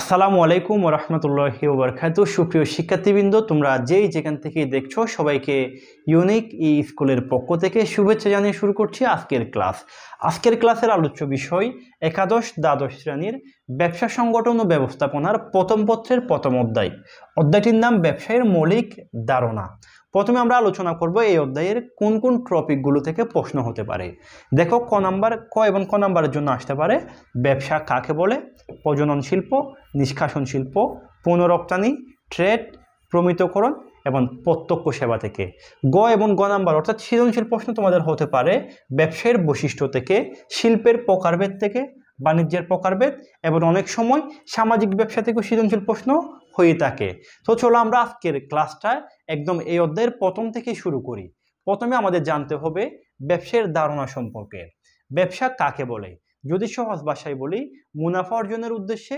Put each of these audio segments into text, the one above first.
আসসালামু আলাইকুম রহমতুল্লাহ ওবরকাত সুপ্রিয় শিক্ষার্থীবৃন্দ তোমরা যেই যেখান থেকে দেখছো সবাইকে ইউনিক ই স্কুলের পক্ষ থেকে শুভেচ্ছা জানিয়ে শুরু করছি আজকের ক্লাস আজকের ক্লাসের আলোচ্য বিষয় একাদশ দ্বাদশ শ্রেণীর ব্যবসা সংগঠন ও ব্যবস্থাপনার প্রথম পত্রের প্রথম অধ্যায় অধ্যায়টির নাম ব্যবসায়ের মৌলিক ধারণা প্রথমে আমরা আলোচনা করব এই অধ্যায়ের কোন কোন টপিকগুলো থেকে প্রশ্ন হতে পারে দেখো ক নাম্বার ক এবং ক নাম্বারের জন্য আসতে পারে ব্যবসা কাকে বলে প্রজনন শিল্প নিষ্কাশন শিল্প পুনরপ্তানি ট্রেড প্রমিতকরণ এবং প্রত্যক্ষ সেবা থেকে গ এবং গ নাম্বার অর্থাৎ সৃজনশীল প্রশ্ন তোমাদের হতে পারে ব্যবসায়ের বৈশিষ্ট্য থেকে শিল্পের প্রকারভেদ থেকে বাণিজ্যের প্রকারভেদ এবং অনেক সময় সামাজিক ব্যবসা থেকেও সৃজনশীল প্রশ্ন হয়ে থাকে তো চলো আমরা আজকের ক্লাসটা একদম এই অধ্যায়ের প্রথম থেকে শুরু করি প্রথমে আমাদের জানতে হবে ব্যবসার ধারণা সম্পর্কে ব্যবসা কাকে বলে যদি সহজ ভাষায় বলি মুনাফা অর্জনের উদ্দেশ্যে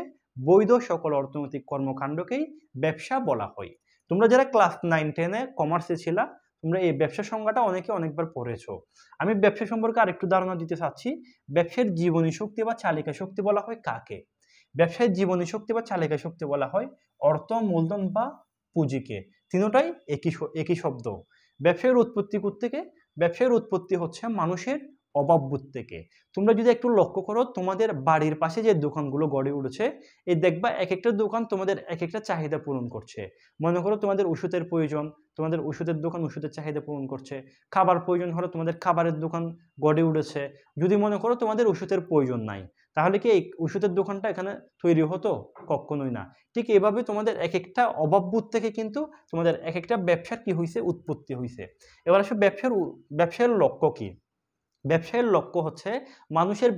বৈধ সকল অর্থনৈতিক কর্মকাণ্ডকেই ব্যবসা বলা হয় তোমরা যারা ক্লাস নাইন টেনে কমার্সে ছিল তোমরা এই ব্যবসা সংজ্ঞাটা অনেকে অনেকবার পড়েছো আমি ব্যবসা সম্পর্কে আরেকটু ধারণা দিতে চাচ্ছি ব্যবসার জীবনী শক্তি বা চালিকা শক্তি বলা হয় কাকে ব্যবসায় জীবনী শক্তি বা চালিকা শক্তি বলা হয় অর্থ মূলধন বা পুঁজিকে তিনোটাই একই একই শব্দ ব্যবসায়ের উৎপত্তি থেকে ব্যবসায়ের উৎপত্তি হচ্ছে মানুষের অভাববোধ থেকে তোমরা যদি একটু লক্ষ্য করো তোমাদের বাড়ির পাশে যে দোকানগুলো গড়ে উঠেছে এই দেখবা এক একটা দোকান তোমাদের এক একটা চাহিদা পূরণ করছে মনে করো তোমাদের ওষুধের প্রয়োজন তোমাদের ওষুধের দোকান ওষুধের চাহিদা পূরণ করছে খাবার প্রয়োজন হলে তোমাদের খাবারের দোকান গড়ে উঠেছে যদি মনে করো তোমাদের ওষুধের প্রয়োজন নাই তাহলে কি এই ওষুধের দোকানটা এখানে তৈরি হতো কখনোই না ঠিক এভাবে তোমাদের এক একটা অভাববোধ থেকে কিন্তু তোমাদের এক একটা ব্যবসা কি হয়েছে উৎপত্তি হয়েছে এবার আসলে ব্যবসার ব্যবসার লক্ষ্য কী ব্যবসায়ের লক্ষ্য হচ্ছে মানুষের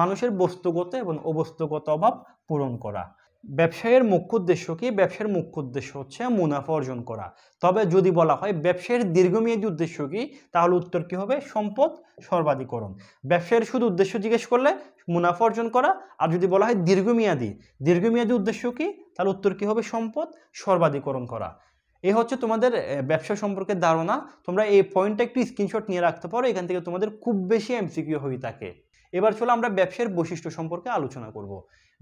মানুষের বস্তুগত এবং অবস্তুগত অভাব পূরণ করা ব্যবসায়ের মুখ্য উদ্দেশ্য কি ব্যবসার মুখ্য উদ্দেশ্য হচ্ছে মুনাফা অর্জন করা তবে যদি বলা হয় ব্যবসায়ের দীর্ঘমেয়াদী উদ্দেশ্য কি তাহলে উত্তর কি হবে সম্পদ সর্বাধিকরণ ব্যবসায়ের শুধু উদ্দেশ্য জিজ্ঞেস করলে মুনাফা অর্জন করা আর যদি বলা হয় দীর্ঘমেয়াদী দীর্ঘমেয়াদী উদ্দেশ্য কি তাহলে উত্তর কি হবে সম্পদ সর্বাধিকরণ করা এ হচ্ছে তোমাদের ব্যবসা সম্পর্কে ধারণা তোমরা এই পয়েন্টটা একটু স্ক্রিনশট নিয়ে রাখতে পারো এখান থেকে তোমাদের খুব বেশি এমসিকিউ হয়ে থাকে এবার চলো আমরা ব্যবসার বৈশিষ্ট্য সম্পর্কে আলোচনা করব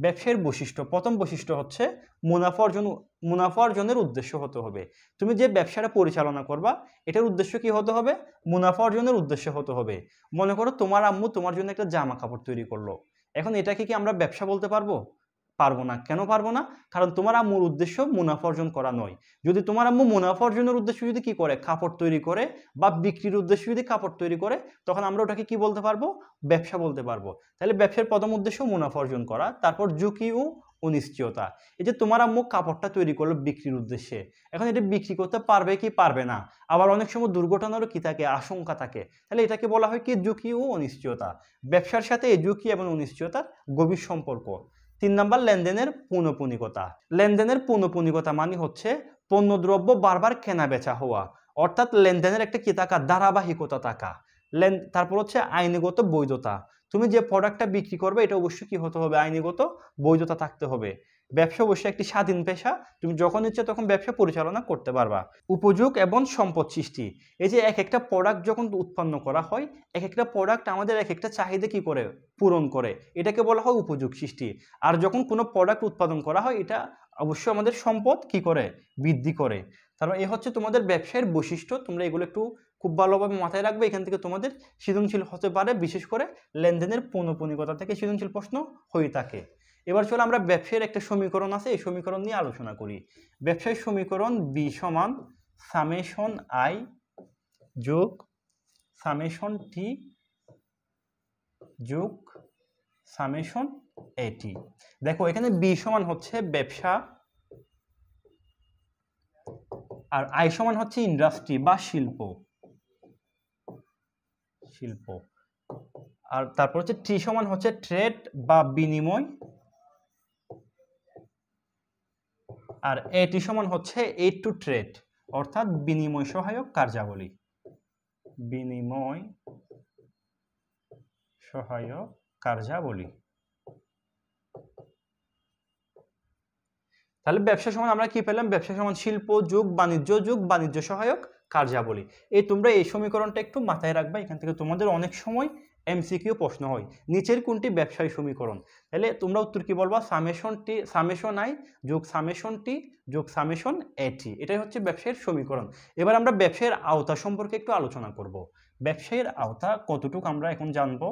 ব্যবসায়ের বৈশিষ্ট্য প্রথম বৈশিষ্ট্য হচ্ছে মুনাফা অর্জন মুনাফা অর্জনের উদ্দেশ্য হতে হবে তুমি যে ব্যবসাটা পরিচালনা করবা এটার উদ্দেশ্য কি হতে হবে মুনাফা অর্জনের উদ্দেশ্য হতে হবে মনে করো তোমার আম্মু তোমার জন্য একটা জামা কাপড় তৈরি করলো এখন এটাকে কি আমরা ব্যবসা বলতে পারবো পারবো না কেন পারবো না কারণ তোমার আম্মুর উদ্দেশ্য মুনাফা অর্জন করা নয় যদি তোমার আম্মু মুনাফা অর্জনের উদ্দেশ্য যদি কি করে কাপড় তৈরি করে বা বিক্রির উদ্দেশ্য যদি কাপড় তৈরি করে তখন আমরা ওটাকে কি বলতে পারবো ব্যবসা বলতে পারবো তাহলে ব্যবসার প্রথম উদ্দেশ্য মুনাফা অর্জন করা তারপর ঝুঁকি ও অনিশ্চয়তা এই যে তোমার আম্মু কাপড়টা তৈরি করলো বিক্রির উদ্দেশ্যে এখন এটা বিক্রি করতে পারবে কি পারবে না আবার অনেক সময় দুর্ঘটনারও কি থাকে আশঙ্কা থাকে তাহলে এটাকে বলা হয় কি ঝুঁকি ও অনিশ্চয়তা ব্যবসার সাথে এই ঝুঁকি এবং অনিশ্চয়তার গভীর সম্পর্ক তিন নম্বর লেনদেনের পুনঃপুনিকতা লেনদেনের পুনঃপুনিকতা মানে হচ্ছে পণ্যদ্রব্য বারবার কেনা বেচা হওয়া অর্থাৎ লেনদেনের একটা কি থাকা ধারাবাহিকতা থাকা লেন তারপর হচ্ছে আইনগত বৈধতা তুমি যে প্রোডাক্টটা বিক্রি করবে এটা অবশ্যই কি হতে হবে আইনগত বৈধতা থাকতে হবে ব্যবসা অবশ্যই একটি স্বাধীন পেশা তুমি যখন ইচ্ছে তখন ব্যবসা পরিচালনা করতে পারবা উপযোগ এবং সম্পদ সৃষ্টি এই যে এক একটা প্রোডাক্ট যখন উৎপন্ন করা হয় এক একটা প্রোডাক্ট আমাদের এক একটা চাহিদা কী করে পূরণ করে এটাকে বলা হয় উপযোগ সৃষ্টি আর যখন কোনো প্রোডাক্ট উৎপাদন করা হয় এটা অবশ্যই আমাদের সম্পদ কি করে বৃদ্ধি করে কারণ এ হচ্ছে তোমাদের ব্যবসায়ের বৈশিষ্ট্য তোমরা এগুলো একটু খুব ভালোভাবে মাথায় রাখবে এখান থেকে তোমাদের সৃজনশীল হতে পারে বিশেষ করে লেনদেনের পৌনপনিকতা থেকে সৃজনশীল প্রশ্ন হয়ে থাকে এবার চলো আমরা ব্যবসায়ের একটা সমীকরণ আছে এই সমীকরণ নিয়ে আলোচনা করি ব্যবসায়ের সমীকরণ বি সমান সামেশন আই যোগ সামেশন টি যোগ সামেশন এটি দেখো এখানে বি সমান হচ্ছে ব্যবসা আর আই সমান হচ্ছে ইন্ডাস্ট্রি বা শিল্প শিল্প আর তারপর হচ্ছে টি সমান হচ্ছে ট্রেড বা বিনিময় আর এটি সমান হচ্ছে এইট টু ট্রেড অর্থাৎ বিনিময় সহায়ক কার্যাবলী বিনিময় সহায়ক কার্যাবলী তাহলে ব্যবসা সমান আমরা কি পেলাম ব্যবসা সমান শিল্প যুগ বাণিজ্য যুগ বাণিজ্য সহায়ক কার্যাবলী এই তোমরা এই সমীকরণটা একটু মাথায় রাখবা এখান থেকে তোমাদের অনেক সময় এমসিকিউ প্রশ্ন হয় নিচের কোনটি ব্যবসায়ী সমীকরণ তাহলে তোমরা উত্তর কী বলবা সামেশনটি সামেশন আই যোগ সামেশনটি যোগ সামেশন এটি এটাই হচ্ছে ব্যবসায়ের সমীকরণ এবার আমরা ব্যবসায়ের আওতা সম্পর্কে একটু আলোচনা করব ব্যবসায়ের আওতা কতটুকু আমরা এখন জানব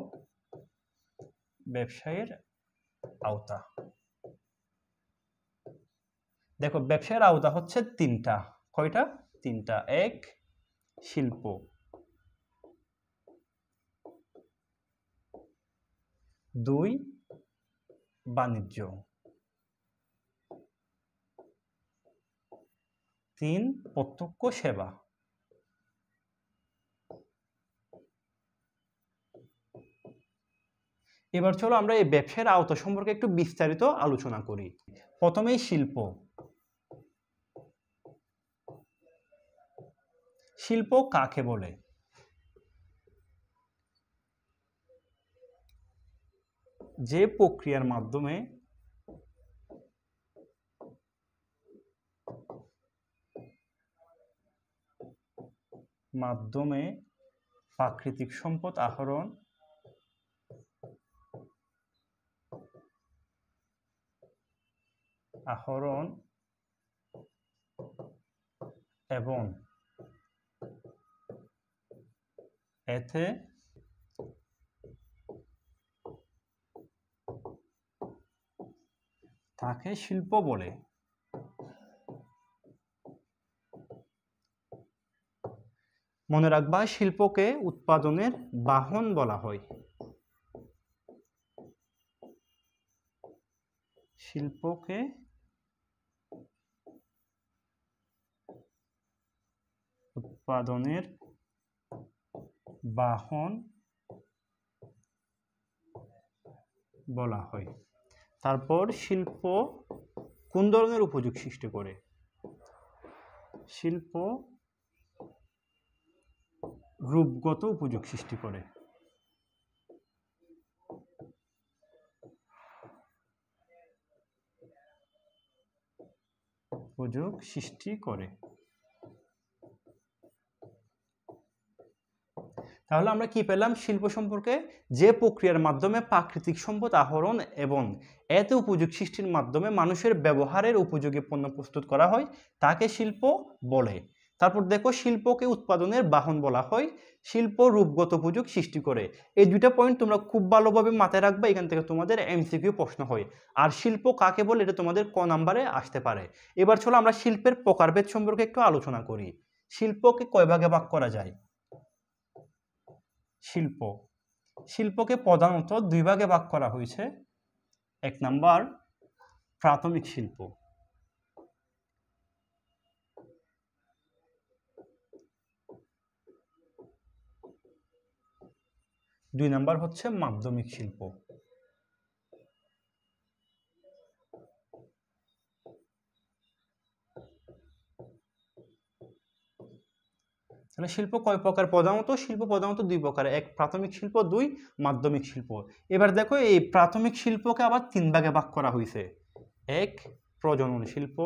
ব্যবসায়ের আওতা দেখো ব্যবসায়ের আওতা হচ্ছে তিনটা কয়টা তিনটা এক শিল্প দুই বাণিজ্য তিন প্রত্যক্ষ সেবা এবার চলো আমরা এই ব্যবসার আওতা সম্পর্কে একটু বিস্তারিত আলোচনা করি প্রথমেই শিল্প শিল্প কাকে বলে যে প্রক্রিয়ার মাধ্যমে মাধ্যমে প্রাকৃতিক সম্পদ আহরণ আহরণ এবং এতে তাকে শিল্প বলে মনে রাখবা শিল্পকে উৎপাদনের বাহন বলা হয় শিল্পকে উৎপাদনের বাহন বলা হয় তারপর শিল্প কোন ধরনের উপযোগ সৃষ্টি করে শিল্প রূপগত উপযোগ সৃষ্টি করে উপযোগ সৃষ্টি করে তাহলে আমরা কি পেলাম শিল্প সম্পর্কে যে প্রক্রিয়ার মাধ্যমে প্রাকৃতিক সম্পদ আহরণ এবং এত উপযোগ সৃষ্টির মাধ্যমে মানুষের ব্যবহারের উপযোগী পণ্য প্রস্তুত করা হয় তাকে শিল্প বলে তারপর দেখো শিল্পকে উৎপাদনের বাহন বলা হয় শিল্প রূপগত উপযোগ সৃষ্টি করে এই দুইটা পয়েন্ট তোমরা খুব ভালোভাবে মাথায় রাখবে এখান থেকে তোমাদের এমসিকিউ প্রশ্ন হয় আর শিল্প কাকে বলে এটা তোমাদের ক নাম্বারে আসতে পারে এবার চলো আমরা শিল্পের প্রকারভেদ সম্পর্কে একটু আলোচনা করি শিল্পকে কয় ভাগে ভাগ করা যায় শিল্প শিল্পকে প্রধানত দুই ভাগে ভাগ করা হয়েছে এক নাম্বার প্রাথমিক শিল্প দুই নাম্বার হচ্ছে মাধ্যমিক শিল্প মানে শিল্প কয় প্রকার প্রধানত শিল্প প্রধানত দুই প্রকার এক প্রাথমিক শিল্প দুই মাধ্যমিক শিল্প এবার দেখো এই প্রাথমিক শিল্পকে আবার তিন ভাগে ভাগ করা হয়েছে এক প্রজনন শিল্প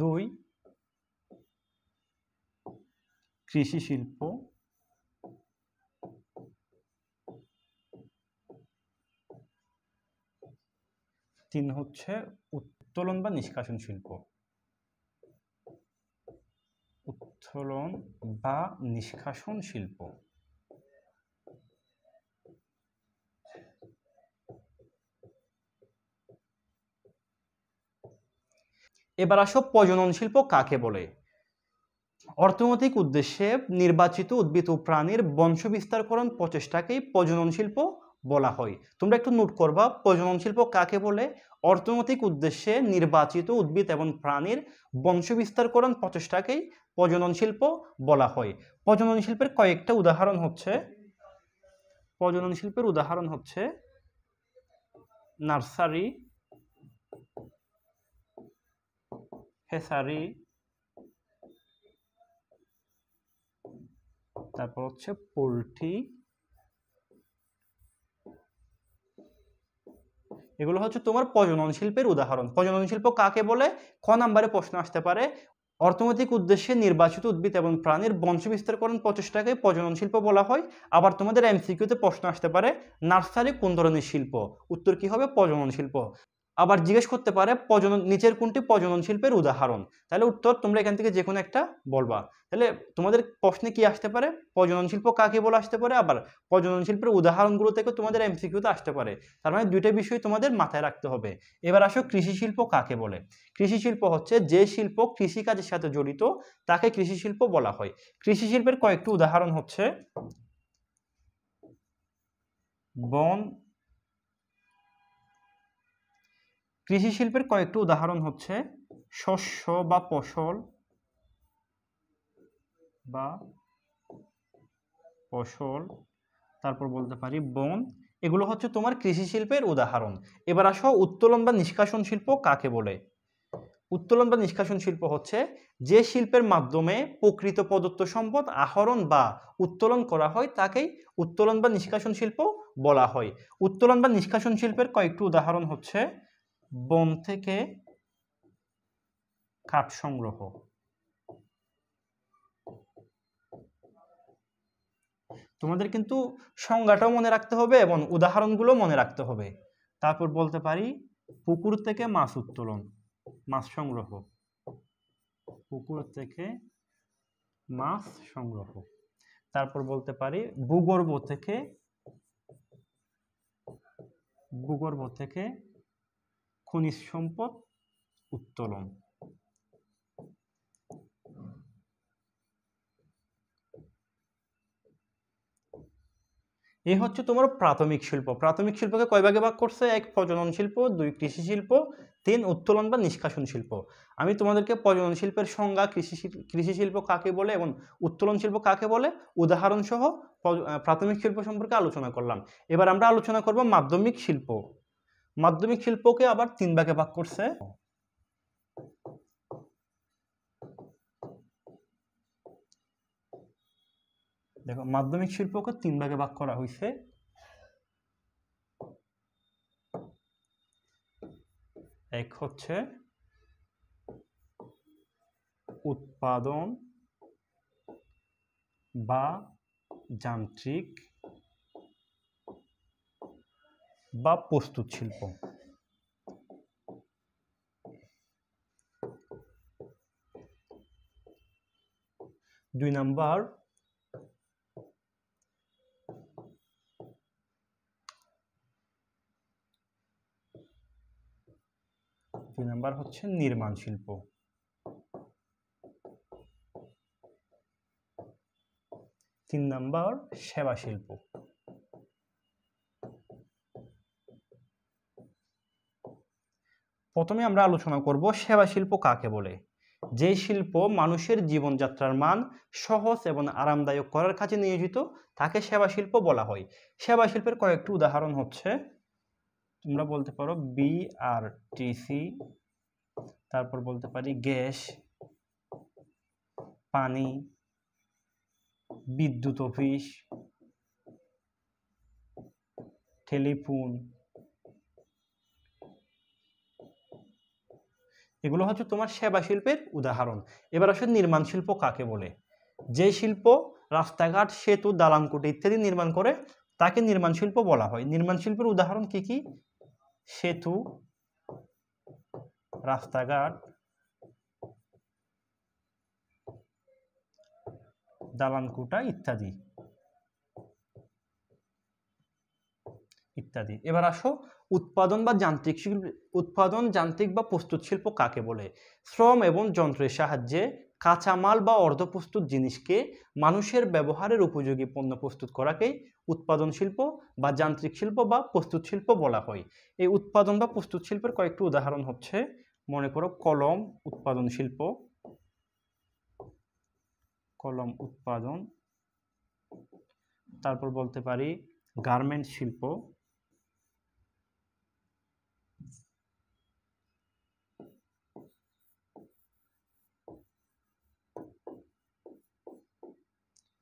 দুই কৃষি শিল্প চিহ্ন হচ্ছে উত্তোলন বা নিষ্কাশন শিল্প উত্তোলন বা নিষ্কাশন শিল্প এবার আসো প্রজনন শিল্প কাকে বলে অর্থনৈতিক উদ্দেশ্যে নির্বাচিত উদ্ভিদ ও প্রাণীর বংশবিস্তারকরণ প্রচেষ্টাকেই প্রজনন শিল্প বলা হয় তোমরা একটু নোট করবা প্রজনন শিল্প কাকে বলে অর্থনৈতিক উদ্দেশ্যে নির্বাচিত উদ্ভিদ এবং প্রাণীর বংশবিস্তারকরণ প্রচেষ্টাকেই প্রজনন শিল্প বলা হয় প্রজনন শিল্পের কয়েকটা উদাহরণ হচ্ছে প্রজনন শিল্পের উদাহরণ হচ্ছে নার্সারি হেসারি তারপর হচ্ছে পোলট্রি এগুলো হচ্ছে তোমার প্রজনন শিল্পের উদাহরণ প্রজনন শিল্প কাকে বলে ক নাম্বারে প্রশ্ন আসতে পারে অর্থনৈতিক উদ্দেশ্যে নির্বাচিত উদ্ভিদ এবং প্রাণীর বিস্তারকরণ প্রচেষ্টাকে প্রজনন শিল্প বলা হয় আবার তোমাদের এমসিকিউতে প্রশ্ন আসতে পারে নার্সারি কোন ধরনের শিল্প উত্তর কী হবে প্রজনন শিল্প আবার জিজ্ঞেস করতে পারে প্রজনন নিচের কোনটি প্রজনন শিল্পের উদাহরণ তাহলে উত্তর তোমরা এখান থেকে যে কোনো একটা বলবা তাহলে তোমাদের প্রশ্নে কি আসতে পারে প্রজনন শিল্প কাকে বলে আসতে পারে আবার প্রজনন শিল্পের উদাহরণগুলো থেকে তোমাদের এমসিকিউতে আসতে পারে তার মানে দুইটা বিষয় তোমাদের মাথায় রাখতে হবে এবার আসো কৃষি শিল্প কাকে বলে কৃষি শিল্প হচ্ছে যে শিল্প কৃষিকাজের সাথে জড়িত তাকে কৃষি শিল্প বলা হয় কৃষি শিল্পের কয়েকটি উদাহরণ হচ্ছে বন কৃষি শিল্পের কয়েকটি উদাহরণ হচ্ছে শস্য বা ফসল বা ফসল তারপর বলতে পারি বন এগুলো হচ্ছে তোমার কৃষি শিল্পের উদাহরণ এবার আসো উত্তোলন বা নিষ্কাশন শিল্প কাকে বলে উত্তোলন বা নিষ্কাশন শিল্প হচ্ছে যে শিল্পের মাধ্যমে প্রকৃত প্রদত্ত সম্পদ আহরণ বা উত্তোলন করা হয় তাকেই উত্তোলন বা নিষ্কাশন শিল্প বলা হয় উত্তোলন বা নিষ্কাশন শিল্পের কয়েকটি উদাহরণ হচ্ছে বন থেকে কাঠ সংগ্রহ তোমাদের কিন্তু সংজ্ঞাটাও মনে রাখতে হবে এবং উদাহরণগুলো মনে রাখতে হবে তারপর বলতে পারি পুকুর থেকে মাছ উত্তোলন মাছ সংগ্রহ পুকুর থেকে মাছ সংগ্রহ তারপর বলতে পারি ভূগর্ভ থেকে ভূগর্ভ থেকে খনিজ সম্পদ উত্তোলন এ হচ্ছে তোমার প্রাথমিক শিল্প প্রাথমিক শিল্পকে কয় ভাগে ভাগ করছে এক প্রজনন শিল্প দুই কৃষি শিল্প তিন উত্তোলন বা নিষ্কাশন শিল্প আমি তোমাদেরকে প্রজনন শিল্পের সংজ্ঞা কৃষি কৃষি শিল্প কাকে বলে এবং উত্তোলন শিল্প কাকে বলে উদাহরণসহ প্রাথমিক শিল্প সম্পর্কে আলোচনা করলাম এবার আমরা আলোচনা করব মাধ্যমিক শিল্প মাধ্যমিক শিল্পকে আবার তিন ভাগে ভাগ করছে দেখো মাধ্যমিক শিল্পকে তিন ভাগে ভাগ করা হয়েছে এক হচ্ছে উৎপাদন বা যান্ত্রিক বা প্রস্তুত শিল্প দুই নাম্বার দুই নাম্বার হচ্ছে নির্মাণ শিল্প তিন নাম্বার সেবা শিল্প প্রথমে আমরা আলোচনা করব সেবা শিল্প কাকে বলে যে শিল্প মানুষের জীবনযাত্রার মান সহজ এবং আরামদায়ক করার কাজে নিয়োজিত তাকে সেবা শিল্প বলা হয় সেবা শিল্পের কয়েকটি উদাহরণ হচ্ছে তোমরা বলতে পারো বিআরটিসি তারপর বলতে পারি গ্যাস পানি বিদ্যুৎ অফিস টেলিফোন এগুলো হচ্ছে তোমার সেবা শিল্পের উদাহরণ এবার আসলে নির্মাণ শিল্প কাকে বলে যে শিল্প রাস্তাঘাট সেতু দালানকুটি ইত্যাদি নির্মাণ করে তাকে নির্মাণ শিল্প বলা হয় নির্মাণ শিল্পের উদাহরণ কি কি সেতু রাস্তাঘাট দালানকুটা ইত্যাদি ইত্যাদি এবার আসো উৎপাদন বা যান্ত্রিক উৎপাদন যান্ত্রিক বা প্রস্তুত শিল্প কাকে বলে শ্রম এবং যন্ত্রের সাহায্যে কাঁচামাল বা অর্ধপ্রস্তুত জিনিসকে মানুষের ব্যবহারের উপযোগী পণ্য প্রস্তুত করাকেই উৎপাদন শিল্প বা যান্ত্রিক শিল্প বা প্রস্তুত শিল্প বলা হয় এই উৎপাদন বা প্রস্তুত শিল্পের কয়েকটি উদাহরণ হচ্ছে মনে করো কলম উৎপাদন শিল্প কলম উৎপাদন তারপর বলতে পারি গার্মেন্ট শিল্প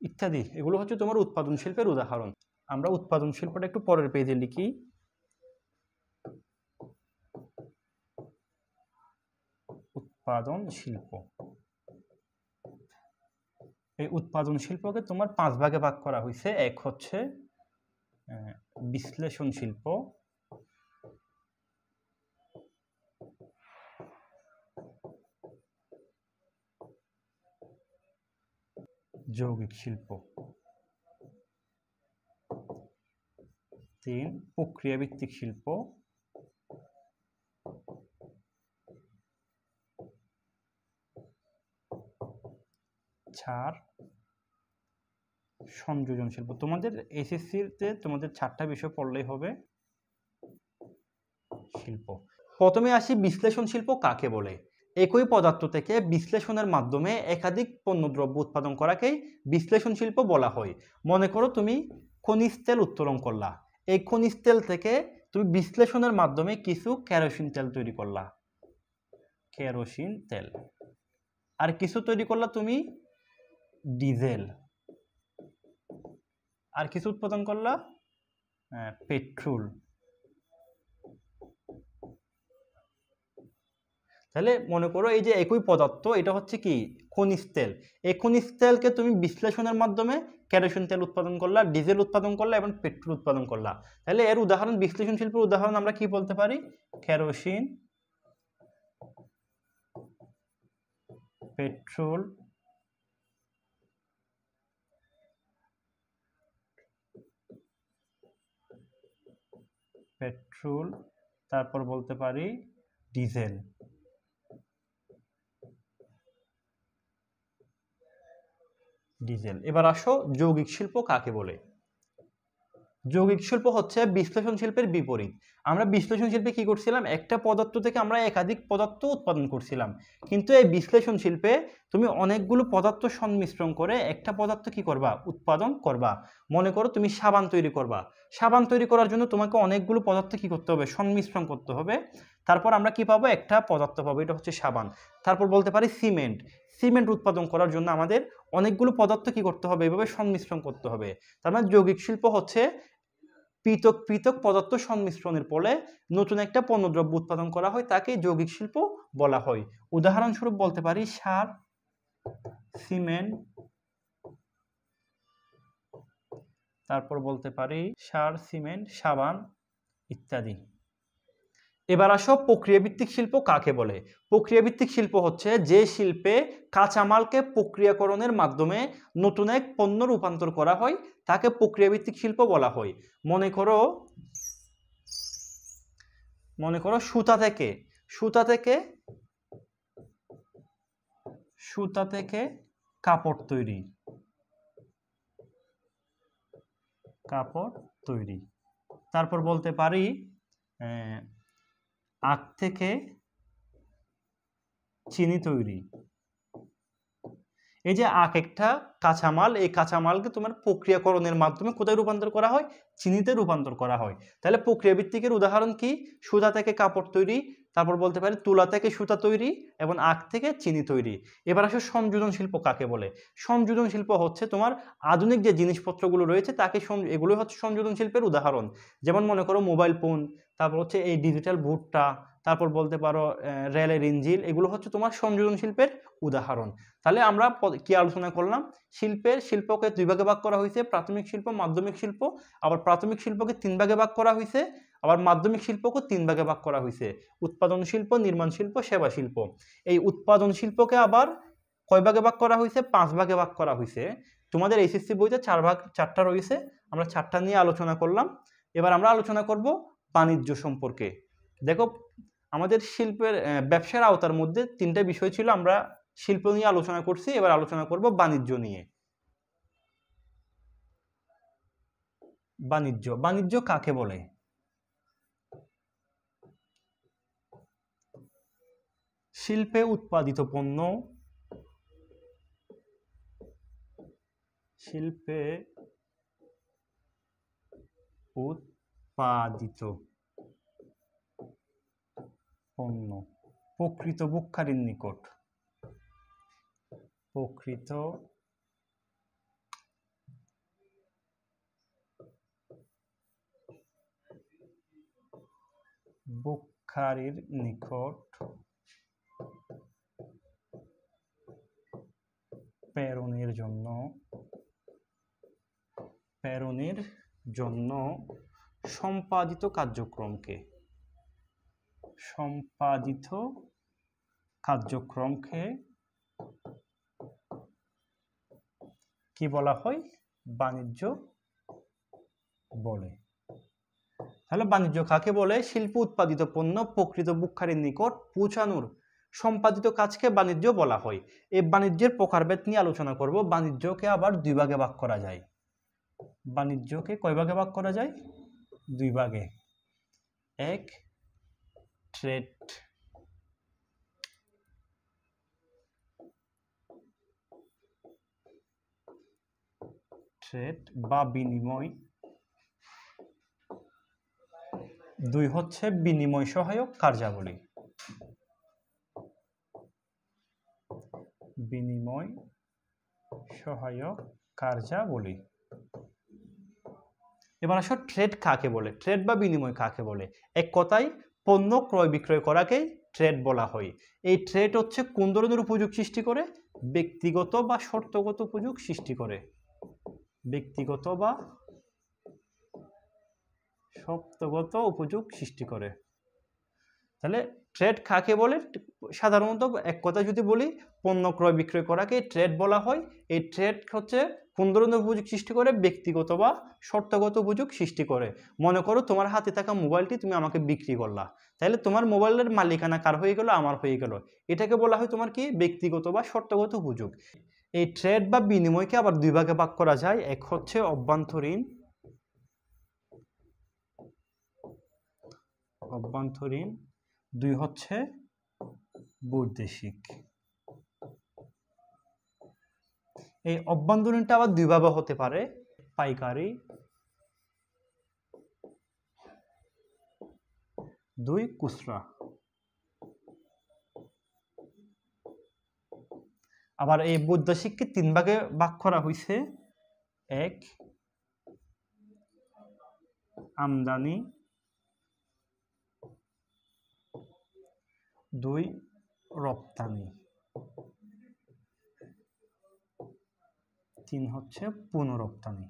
ইত্যাদি এগুলো হচ্ছে তোমার উৎপাদন শিল্পের উদাহরণ আমরা উৎপাদন শিল্পটা একটু পরের পেজে লিখি উৎপাদন শিল্প এই উৎপাদন শিল্পকে তোমার পাঁচ ভাগে ভাগ করা হয়েছে এক হচ্ছে বিশ্লেষণ শিল্প যৌগিক শিল্প তিন প্রক্রিয়াভিত্তিক শিল্প ছাড় সংযোজন শিল্প তোমাদের এসএসসিতে তোমাদের চারটা বিষয় পড়লেই হবে শিল্প প্রথমে আসি বিশ্লেষণ শিল্প কাকে বলে একই পদার্থ থেকে বিশ্লেষণের মাধ্যমে একাধিক পণ্যদ্রব্য উৎপাদন করাকেই বিশ্লেষণ শিল্প বলা হয় মনে করো তুমি খনিজ তেল উত্তোলন করলা এই খনিজ তেল থেকে তুমি বিশ্লেষণের মাধ্যমে কিছু ক্যারোসিন তেল তৈরি করলা ক্যারোসিন তেল আর কিছু তৈরি করলা তুমি ডিজেল আর কিছু উৎপাদন করলা পেট্রোল তাহলে মনে করো এই যে একই পদার্থ এটা হচ্ছে কি খনিজ তেল এই খনিজ তেলকে তুমি বিশ্লেষণের মাধ্যমে কেরোসিন তেল উৎপাদন করলা ডিজেল উৎপাদন করলা এবং পেট্রোল উৎপাদন করলা তাহলে এর উদাহরণ বিশ্লেষণ শিল্পের উদাহরণ আমরা কি বলতে পারি কেরোসিন পেট্রোল পেট্রোল তারপর বলতে পারি ডিজেল ডিজেল এবার আসো যৌগিক শিল্প কাকে বলে যৌগিক শিল্প হচ্ছে বিশ্লেষণ শিল্পের বিপরীত আমরা বিশ্লেষণ শিল্পে কি করছিলাম একটা পদার্থ থেকে আমরা একাধিক পদার্থ উৎপাদন করছিলাম কিন্তু এই বিশ্লেষণ শিল্পে তুমি অনেকগুলো পদার্থ সংমিশ্রণ করে একটা পদার্থ কি করবা উৎপাদন করবা মনে করো তুমি সাবান তৈরি করবা সাবান তৈরি করার জন্য তোমাকে অনেকগুলো পদার্থ কি করতে হবে সংমিশ্রণ করতে হবে তারপর আমরা কি পাবো একটা পদার্থ পাবো এটা হচ্ছে সাবান তারপর বলতে পারি সিমেন্ট সিমেন্ট উৎপাদন করার জন্য আমাদের অনেকগুলো পদার্থ কি করতে হবে এভাবে সংমিশ্রণ করতে হবে তার মানে যৌগিক শিল্প হচ্ছে পৃথক পৃথক পদার্থ সংমিশ্রণের ফলে নতুন একটা পণ্যদ্রব্য উৎপাদন করা হয় তাকে যৌগিক শিল্প বলা হয় উদাহরণস্বরূপ বলতে পারি সার সিমেন্ট তারপর বলতে পারি সার সিমেন্ট সাবান ইত্যাদি এবার আসো প্রক্রিয়াভিত্তিক শিল্প কাকে বলে প্রক্রিয়াভিত্তিক শিল্প হচ্ছে যে শিল্পে কাঁচামালকে প্রক্রিয়াকরণের মাধ্যমে নতুন এক পণ্য রূপান্তর করা হয় তাকে প্রক্রিয়াভিত্তিক শিল্প বলা হয় মনে করো মনে করো সুতা থেকে সুতা থেকে সুতা থেকে কাপড় তৈরি কাপড় তৈরি তারপর বলতে পারি আখ থেকে চিনি তৈরি এই যে আখ একটা কাঁচামাল এই কাঁচামালকে তোমার প্রক্রিয়াকরণের মাধ্যমে কোথায় রূপান্তর করা হয় চিনিতে রূপান্তর করা হয় তাহলে প্রক্রিয়া ভিত্তিকের উদাহরণ কি সুধা থেকে কাপড় তৈরি তারপর বলতে পারি তুলা থেকে সুতা তৈরি এবং আখ থেকে চিনি তৈরি এবার আসলে সংযোজন শিল্প কাকে বলে সংযোজন শিল্প হচ্ছে তোমার আধুনিক যে জিনিসপত্রগুলো রয়েছে তাকে এগুলো হচ্ছে সংযোজন শিল্পের উদাহরণ যেমন মনে করো মোবাইল ফোন তারপর হচ্ছে এই ডিজিটাল ভুট্টা তারপর বলতে পারো রেলের ইঞ্জিল এগুলো হচ্ছে তোমার সংযোজন শিল্পের উদাহরণ তাহলে আমরা কি আলোচনা করলাম শিল্পের শিল্পকে দুই ভাগে ভাগ করা হয়েছে প্রাথমিক শিল্প মাধ্যমিক শিল্প আবার প্রাথমিক শিল্পকে তিন ভাগে ভাগ করা হয়েছে আবার মাধ্যমিক শিল্পকে তিন ভাগে ভাগ করা হয়েছে উৎপাদন শিল্প নির্মাণ শিল্প সেবা শিল্প এই উৎপাদন শিল্পকে আবার কয় ভাগে ভাগ করা হয়েছে পাঁচ ভাগে ভাগ করা হয়েছে তোমাদের এইচএসসি বইতে চার ভাগ চারটা রয়েছে আমরা চারটা নিয়ে আলোচনা করলাম এবার আমরা আলোচনা করব বাণিজ্য সম্পর্কে দেখো আমাদের শিল্পের ব্যবসার আওতার মধ্যে তিনটা বিষয় ছিল আমরা শিল্প নিয়ে আলোচনা করছি এবার আলোচনা করব বাণিজ্য নিয়ে বাণিজ্য বাণিজ্য কাকে বলে শিল্পে উৎপাদিত পণ্য শিল্পে উৎপাদিত পণ্য প্রকৃত বুক্ষারির নিকট প্রকৃত বুক্ষারির নিকট প্রেরণের জন্য প্রেরণের জন্য সম্পাদিত কার্যক্রমকে সম্পাদিত কার্যক্রমকে কি বলা হয় বাণিজ্য বলে তাহলে বাণিজ্য কাকে বলে শিল্প উৎপাদিত পণ্য প্রকৃত বুক্ষারীর নিকট পৌঁছানোর সম্পাদিত কাজকে বাণিজ্য বলা হয় এই বাণিজ্যের প্রকারভেদ নিয়ে আলোচনা করব বাণিজ্যকে আবার দুই ভাগে ভাগ করা যায় বাণিজ্যকে কয় ভাগে ভাগ করা যায় দুই ভাগে এক ট্রেড ট্রেড বা বিনিময় দুই হচ্ছে বিনিময় সহায়ক কার্যাবলী বিনিময় সহায়ক কার্যাবলী এবার আসো ট্রেড কাকে বলে ট্রেড বা বিনিময় কাকে বলে এক কথায় পণ্য ক্রয় বিক্রয় করাকেই ট্রেড বলা হয় এই ট্রেড হচ্ছে কোন ধরনের উপযোগ সৃষ্টি করে ব্যক্তিগত বা শর্তগত উপযোগ সৃষ্টি করে ব্যক্তিগত বা শর্তগত উপযোগ সৃষ্টি করে তাহলে ট্রেড কাকে বলে সাধারণত এক কথা যদি বলি পণ্য ক্রয় বিক্রয় করাকে ট্রেড বলা হয় এই ট্রেড হচ্ছে সুন্দর উপযোগ সৃষ্টি করে ব্যক্তিগত বা শর্তগত উপযোগ সৃষ্টি করে মনে করো তোমার হাতে থাকা মোবাইলটি তুমি আমাকে বিক্রি করলা তাহলে তোমার মোবাইলের মালিকানা কার হয়ে গেলো আমার হয়ে গেল এটাকে বলা হয় তোমার কি ব্যক্তিগত বা শর্তগত উপযোগ এই ট্রেড বা বিনিময়কে আবার দুই ভাগে ভাগ করা যায় এক হচ্ছে অভ্যন্তরীণ অভ্যন্তরীণ দুই হচ্ছে বৈদেশিক এই অভ্যন্তরীণটা আবার দুইভাবে হতে পারে পাইকারি দুই কুসরা আবার এই শিক্ষকে তিন ভাগে ভাগ করা হয়েছে এক আমদানি দুই রপ্তানি তিন হচ্ছে পুনরপ্তানি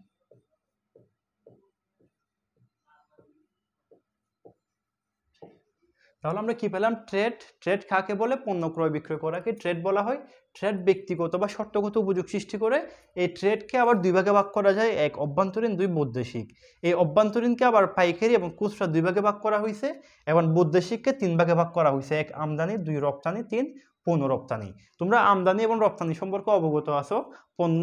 তাহলে আমরা কি পেলাম ট্রেড ট্রেড কাকে বলে পণ্য ক্রয় বিক্রয় করাকে ট্রেড বলা হয় ট্রেড ব্যক্তিগত বা শর্তগত উপযোগ সৃষ্টি করে এই ট্রেডকে আবার দুই ভাগে ভাগ করা যায় এক অভ্যন্তরীণ দুই বৈদেশিক এই অভ্যন্তরীণকে আবার পাইকারি এবং কুচরা দুই ভাগে ভাগ করা হয়েছে এবং বৈদেশিককে তিন ভাগে ভাগ করা হয়েছে এক আমদানি দুই রপ্তানি তিন পণ্য রপ্তানি তোমরা আমদানি এবং রপ্তানি সম্পর্কে অবগত আছো পণ্য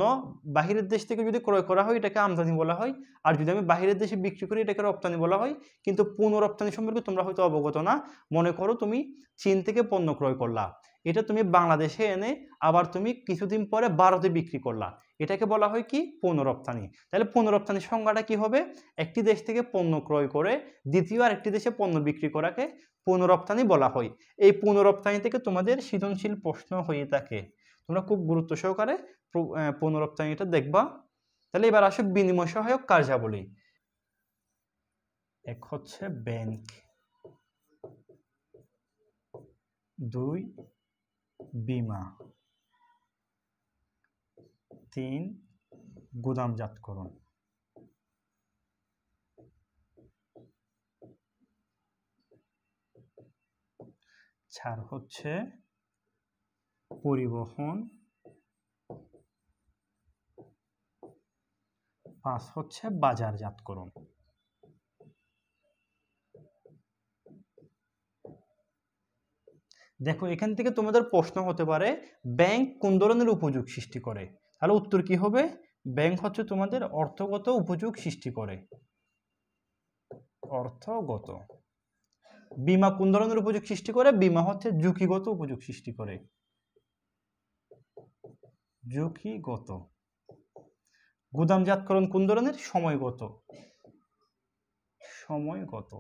বাহিরের দেশ থেকে যদি ক্রয় করা হয় এটাকে আমদানি বলা হয় আর যদি আমি বাহিরের দেশে বিক্রি করি এটাকে রপ্তানি বলা হয় কিন্তু পণ্য রপ্তানি সম্পর্কে তোমরা হয়তো অবগত না মনে করো তুমি চীন থেকে পণ্য ক্রয় করলা এটা তুমি বাংলাদেশে এনে আবার তুমি কিছুদিন পরে ভারতে বিক্রি করলা এটাকে বলা হয় কি পণ্য রপ্তানি তাহলে পণ্য রপ্তানির সংজ্ঞাটা কি হবে একটি দেশ থেকে পণ্য ক্রয় করে দ্বিতীয় আর একটি দেশে পণ্য বিক্রি করাকে পুনরপ্তানি বলা হয় এই পুনরপ্তানি থেকে তোমাদের সৃজনশীল প্রশ্ন হয়ে থাকে তোমরা খুব গুরুত্ব সহকারে পুনরপ্তানিটা দেখবা তাহলে এবার আসো বিনিময় সহায়ক কার্যাবলী এক হচ্ছে ব্যাংক দুই বিমা তিন গুদামজাতকরণ ছাড় হচ্ছে পরিবহন পাঁচ হচ্ছে বাজারজাতকরণ দেখো এখান থেকে তোমাদের প্রশ্ন হতে পারে ব্যাংক কোন ধরনের উপযোগ সৃষ্টি করে তাহলে উত্তর কি হবে ব্যাংক হচ্ছে তোমাদের অর্থগত উপযোগ সৃষ্টি করে অর্থগত বিমা কোন ধরনের উপযোগ সৃষ্টি করে বিমা হচ্ছে ঝুঁকিগত উপযোগ সৃষ্টি করে ঝুঁকিগত গুদামজাতকরণ কোন ধরনের সময়গত সময়গত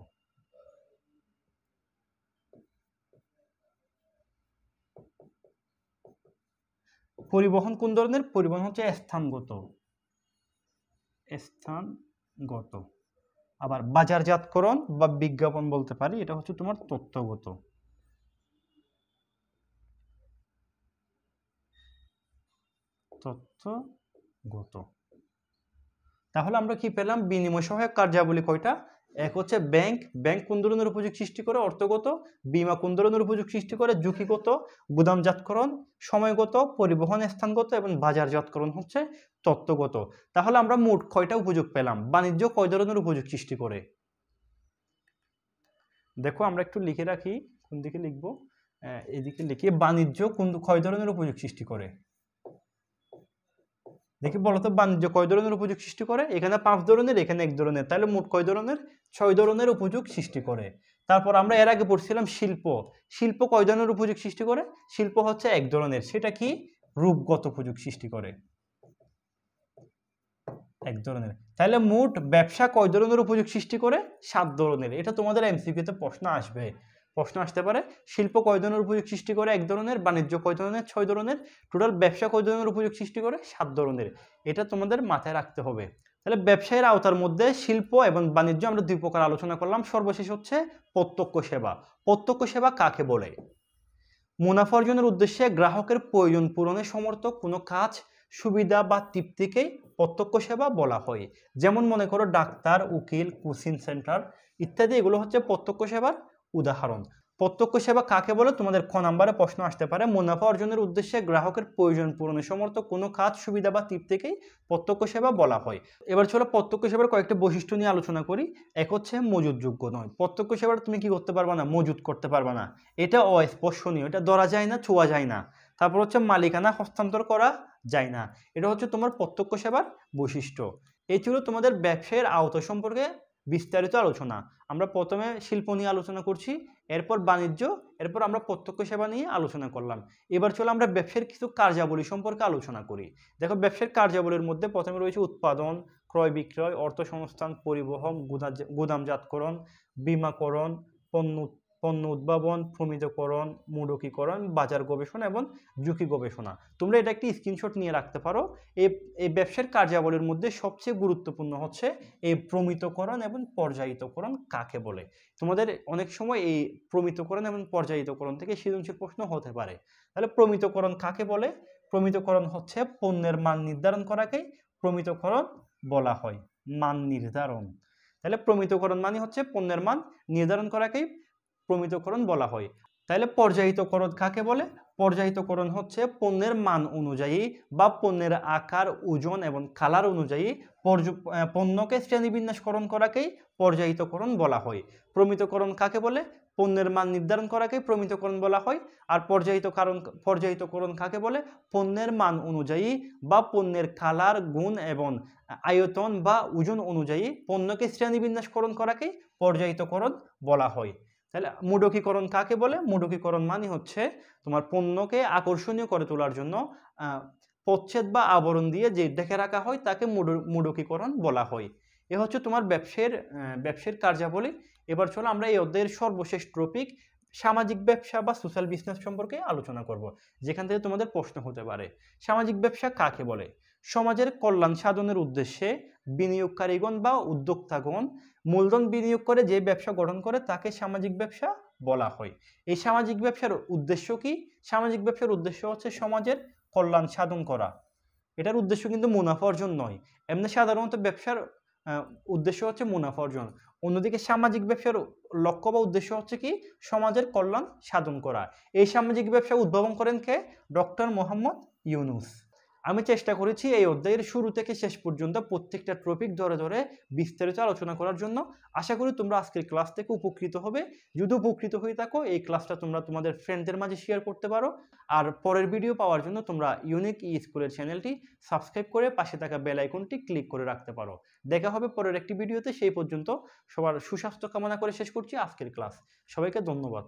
পরিবহন কোন ধরনের পরিবহন হচ্ছে স্থানগত স্থানগত আবার বাজারজাতকরণ বা বিজ্ঞাপন বলতে পারি এটা হচ্ছে তোমার তথ্যগত তথ্যগত তাহলে আমরা কি পেলাম বিনিময় সহায়ক কার্যাবলী কয়টা এক হচ্ছে ব্যাংক ব্যাংক কুন্দরণের উপযোগ সৃষ্টি করে অর্থগত বিমা কুন্দরণের উপযোগ সৃষ্টি করে ঝুঁকিগত গুদামজাতকরণ সময়গত পরিবহন স্থানগত এবং বাজারজাতকরণ হচ্ছে তত্ত্বগত তাহলে আমরা মোট কয়টা উপযোগ পেলাম বাণিজ্য কয় ধরনের উপযোগ সৃষ্টি করে দেখো আমরা একটু লিখে রাখি কোন দিকে লিখবো এদিকে লিখে বাণিজ্য কোন কয় ধরনের উপযোগ সৃষ্টি করে দেখি বলতো বাণিজ্য কয় ধরনের উপযোগ সৃষ্টি করে এখানে পাঁচ ধরনের এখানে এক ধরনের তাহলে মোট কয় ধরনের ছয় ধরনের উপযোগ সৃষ্টি করে তারপর আমরা এর আগে পড়ছিলাম শিল্প শিল্প কয় ধরনের উপযোগ সৃষ্টি করে শিল্প হচ্ছে এক ধরনের সেটা কি রূপগত উপযোগ সৃষ্টি করে এক ধরনের তাহলে মোট ব্যবসা কয় ধরনের উপযোগ সৃষ্টি করে সাত ধরনের এটা তোমাদের এমসিকিউতে প্রশ্ন আসবে প্রশ্ন আসতে পারে শিল্প কয় ধরনের উপযোগ সৃষ্টি করে এক ধরনের বাণিজ্য কয় ধরনের ছয় ধরনের টোটাল ব্যবসা কয় ধরনের উপযোগ সৃষ্টি করে সাত ধরনের এটা তোমাদের মাথায় রাখতে হবে তাহলে ব্যবসায়ীর আওতার মধ্যে শিল্প এবং বাণিজ্য আমরা দুই প্রকার আলোচনা করলাম সর্বশেষ হচ্ছে প্রত্যক্ষ সেবা প্রত্যক্ষ সেবা কাকে বলে মুনাফা অর্জনের উদ্দেশ্যে গ্রাহকের প্রয়োজন পূরণে সমর্থক কোনো কাজ সুবিধা বা তৃপ্তিকেই প্রত্যক্ষ সেবা বলা হয় যেমন মনে করো ডাক্তার উকিল কোচিং সেন্টার ইত্যাদি এগুলো হচ্ছে প্রত্যক্ষ সেবার উদাহরণ প্রত্যক্ষ সেবা কাকে বলে তোমাদের ক নাম্বারে প্রশ্ন আসতে পারে মুনাফা অর্জনের উদ্দেশ্যে গ্রাহকের প্রয়োজন পূরণে সমর্থ কোনো কাজ সুবিধা বা তীপ থেকেই প্রত্যক্ষ সেবা বলা হয় এবার চলো প্রত্যক্ষ সেবার কয়েকটি বৈশিষ্ট্য নিয়ে আলোচনা করি এক হচ্ছে যোগ্য নয় প্রত্যক্ষ সেবার তুমি কি করতে পারবা না মজুদ করতে পারবা না এটা অস্পর্শনীয় এটা ধরা যায় না ছোঁয়া যায় না তারপর হচ্ছে মালিকানা হস্তান্তর করা যায় না এটা হচ্ছে তোমার প্রত্যক্ষ সেবার বৈশিষ্ট্য এই ছিল তোমাদের ব্যবসায়ের আওত সম্পর্কে বিস্তারিত আলোচনা আমরা প্রথমে শিল্প নিয়ে আলোচনা করছি এরপর বাণিজ্য এরপর আমরা প্রত্যক্ষ সেবা নিয়ে আলোচনা করলাম এবার চলো আমরা ব্যবসার কিছু কার্যাবলী সম্পর্কে আলোচনা করি দেখো ব্যবসার কার্যাবলীর মধ্যে প্রথমে রয়েছে উৎপাদন ক্রয় বিক্রয় অর্থ সংস্থান পরিবহন গোদামজাতকরণ বিমাকরণ পণ্য পণ্য উদ্ভাবন প্রমিতকরণ মূলকীকরণ বাজার গবেষণা এবং ঝুঁকি গবেষণা তোমরা এটা একটি স্ক্রিনশট নিয়ে রাখতে পারো এই ব্যবসার কার্যাবলীর মধ্যে সবচেয়ে গুরুত্বপূর্ণ হচ্ছে এই প্রমিতকরণ এবং পর্যায়িতকরণ কাকে বলে তোমাদের অনেক সময় এই প্রমিতকরণ এবং পর্যায়িতকরণ থেকে সৃজনশীল প্রশ্ন হতে পারে তাহলে প্রমিতকরণ কাকে বলে প্রমিতকরণ হচ্ছে পণ্যের মান নির্ধারণ করাকে প্রমিতকরণ বলা হয় মান নির্ধারণ তাহলে প্রমিতকরণ মানে হচ্ছে পণ্যের মান নির্ধারণ করাকেই প্রমিতকরণ বলা হয় তাহলে পর্যায়িতকরণ কাকে বলে পর্যায়িতকরণ হচ্ছে পণ্যের মান অনুযায়ী বা পণ্যের আকার ওজন এবং কালার অনুযায়ী পণ্যকে শ্রেণীবিন্যাসকরণ করাকেই পর্যায়িতকরণ বলা হয় প্রমিতকরণ কাকে বলে পণ্যের মান নির্ধারণ করাকেই প্রমিতকরণ বলা হয় আর পর্যায়িত কারণ পর্যায়িতকরণ কাকে বলে পণ্যের মান অনুযায়ী বা পণ্যের কালার গুণ এবং আয়তন বা ওজন অনুযায়ী পণ্যকে শ্রেণীবিন্যাসকরণ করাকেই পর্যায়িতকরণ বলা হয় তাহলে মুডকীকরণ কাকে বলে মুডকীকরণ মানে হচ্ছে তোমার পণ্যকে আকর্ষণীয় করে তোলার জন্য পচ্ছেদ বা আবরণ দিয়ে যে ঢেকে রাখা হয় তাকে মুডকীকরণ বলা হয় এ হচ্ছে তোমার ব্যবসায়ের ব্যবসায়ের কার্যাবলী এবার চলো আমরা এই অধ্যায়ের সর্বশেষ টপিক সামাজিক ব্যবসা বা সোশ্যাল বিজনেস সম্পর্কে আলোচনা করব যেখান থেকে তোমাদের প্রশ্ন হতে পারে সামাজিক ব্যবসা কাকে বলে সমাজের কল্যাণ সাধনের উদ্দেশ্যে বিনিয়োগকারীগণ বা উদ্যোক্তাগণ মূলধন বিনিয়োগ করে যে ব্যবসা গঠন করে তাকে সামাজিক ব্যবসা বলা হয় এই সামাজিক ব্যবসার উদ্দেশ্য কি সামাজিক ব্যবসার উদ্দেশ্য হচ্ছে সমাজের কল্যাণ সাধন করা এটার উদ্দেশ্য কিন্তু মুনাফা অর্জন নয় এমনি সাধারণত ব্যবসার উদ্দেশ্য হচ্ছে মুনাফা অর্জন অন্যদিকে সামাজিক ব্যবসার লক্ষ্য বা উদ্দেশ্য হচ্ছে কি সমাজের কল্যাণ সাধন করা এই সামাজিক ব্যবসা উদ্ভাবন করেন কে ডক্টর মোহাম্মদ ইউনুস আমি চেষ্টা করেছি এই অধ্যায়ের শুরু থেকে শেষ পর্যন্ত প্রত্যেকটা টপিক ধরে ধরে বিস্তারিত আলোচনা করার জন্য আশা করি তোমরা আজকের ক্লাস থেকে উপকৃত হবে যদি উপকৃত হয়ে থাকো এই ক্লাসটা তোমরা তোমাদের ফ্রেন্ডদের মাঝে শেয়ার করতে পারো আর পরের ভিডিও পাওয়ার জন্য তোমরা ইউনিক ই স্কুলের চ্যানেলটি সাবস্ক্রাইব করে পাশে থাকা বেল আইকনটি ক্লিক করে রাখতে পারো দেখা হবে পরের একটি ভিডিওতে সেই পর্যন্ত সবার সুস্বাস্থ্য কামনা করে শেষ করছি আজকের ক্লাস সবাইকে ধন্যবাদ